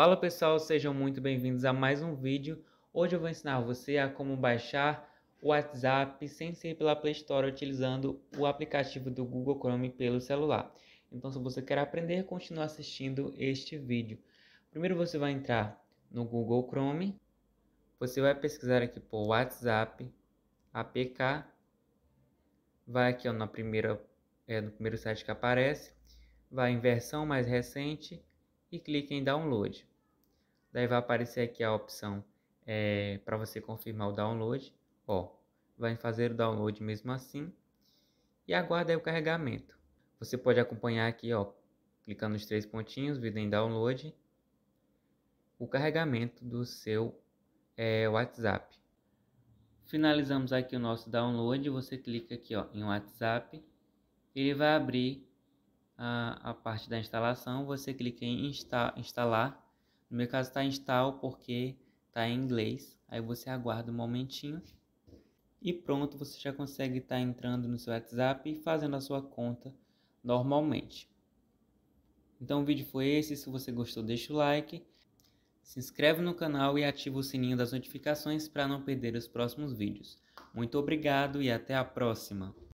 Fala pessoal, sejam muito bem-vindos a mais um vídeo. Hoje eu vou ensinar você a como baixar o WhatsApp sem ser pela Play Store utilizando o aplicativo do Google Chrome pelo celular. Então se você quer aprender, continue assistindo este vídeo. Primeiro você vai entrar no Google Chrome, você vai pesquisar aqui por WhatsApp, APK, vai aqui ó, na primeira, é, no primeiro site que aparece, vai em versão mais recente e clique em download. Daí vai aparecer aqui a opção é, eh, para você confirmar o download. Ó, vai fazer o download mesmo assim. E aguarda o carregamento. Você pode acompanhar aqui, ó, clicando nos três pontinhos, vídeo em download, o carregamento do seu é, WhatsApp. Finalizamos aqui o nosso download, você clica aqui ó, em WhatsApp, ele vai abrir a, a parte da instalação, você clica em insta, instalar no meu caso está install porque está em inglês. Aí você aguarda um momentinho e pronto, você já consegue estar tá entrando no seu WhatsApp e fazendo a sua conta normalmente. Então o vídeo foi esse, se você gostou deixa o like, se inscreve no canal e ativa o sininho das notificações para não perder os próximos vídeos. Muito obrigado e até a próxima!